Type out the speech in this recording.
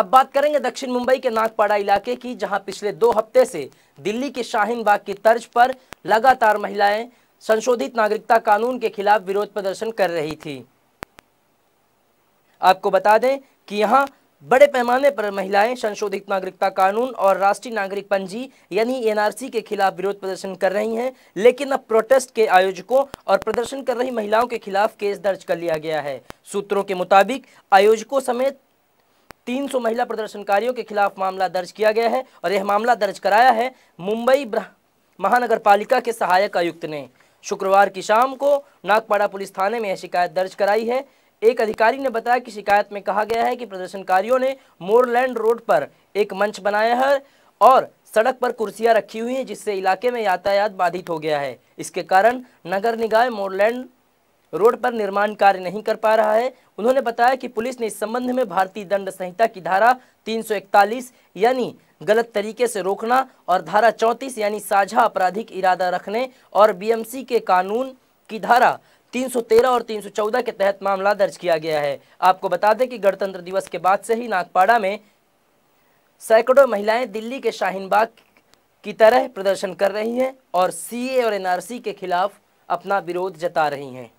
अब बात करेंगे दक्षिण मुंबई के नागपाड़ा इलाके की जहां पिछले दो हफ्ते से दिल्ली के शाहीन बाग की तर्ज पर लगातार महिलाएं संशोधित नागरिकता कानून के खिलाफ विरोध प्रदर्शन कर रही थी आपको बता दें कि यहां बड़े पैमाने पर महिलाएं संशोधित नागरिकता कानून और राष्ट्रीय नागरिक पंजी यानी एनआरसी के खिलाफ विरोध प्रदर्शन कर रही हैं लेकिन अब प्रोटेस्ट के आयोजकों और प्रदर्शन कर रही महिलाओं के खिलाफ केस दर्ज कर लिया गया है सूत्रों के मुताबिक आयोजकों समेत 300 महिला प्रदर्शनकारियों के खिलाफ मामला दर्ज किया गया है और यह मामला दर्ज कराया है मुंबई महानगर पालिका के सहायक आयुक्त ने शुक्रवार की शाम को नागपाड़ा पुलिस थाने में यह शिकायत दर्ज कराई है एक अधिकारी ने बताया कि शिकायत में कहा गया है कि प्रदर्शनकारियों ने मोरलैंड रोड पर एक मंच बनाया है और सड़क पर कुर्सियां रखी हुई हैं जिससे इलाके में यातायात बाधित हो गया है इसके कारण नगर निकाय मोरलैंड रोड पर निर्माण कार्य नहीं कर पा रहा है उन्होंने बताया कि पुलिस ने इस संबंध में भारतीय दंड संहिता की धारा 341 यानी गलत तरीके से रोकना और धारा 34 यानी साझा आपराधिक इरादा रखने और बीएमसी के कानून की धारा 313 और 314 के तहत मामला दर्ज किया गया है आपको बता दें कि गणतंत्र दिवस के बाद से ही नागपाड़ा में सैकड़ों महिलाएं दिल्ली के शाहीन बाग की तरह प्रदर्शन कर रही हैं और सीए और एनआरसी के खिलाफ अपना विरोध जता रही हैं